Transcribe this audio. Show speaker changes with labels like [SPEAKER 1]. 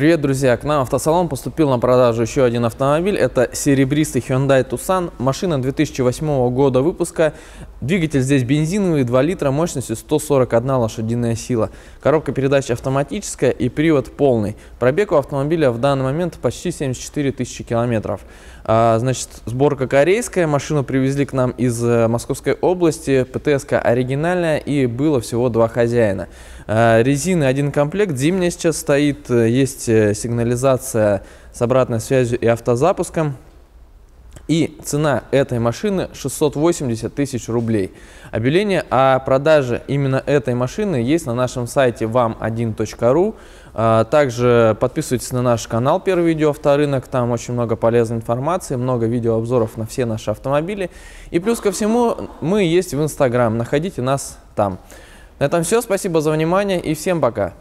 [SPEAKER 1] Привет, друзья! К нам в автосалон поступил на продажу еще один автомобиль. Это серебристый Hyundai Tucson. Машина 2008 года выпуска. Двигатель здесь бензиновый, 2 литра, мощностью 141 лошадиная сила. Коробка передач автоматическая и привод полный. Пробег у автомобиля в данный момент почти 74 тысячи километров. А, значит, сборка корейская. Машину привезли к нам из э, Московской области. ПТСК оригинальная и было всего два хозяина. А, резины один комплект. Зимняя сейчас стоит. Э, есть Э, сигнализация с обратной связью и автозапуском. И цена этой машины 680 тысяч рублей. Объявление о продаже именно этой машины есть на нашем сайте вам 1ru а, Также подписывайтесь на наш канал Первый видео авторынок. Там очень много полезной информации, много видеообзоров на все наши автомобили. И плюс ко всему мы есть в Инстаграм. Находите нас там. На этом все. Спасибо за внимание и всем пока.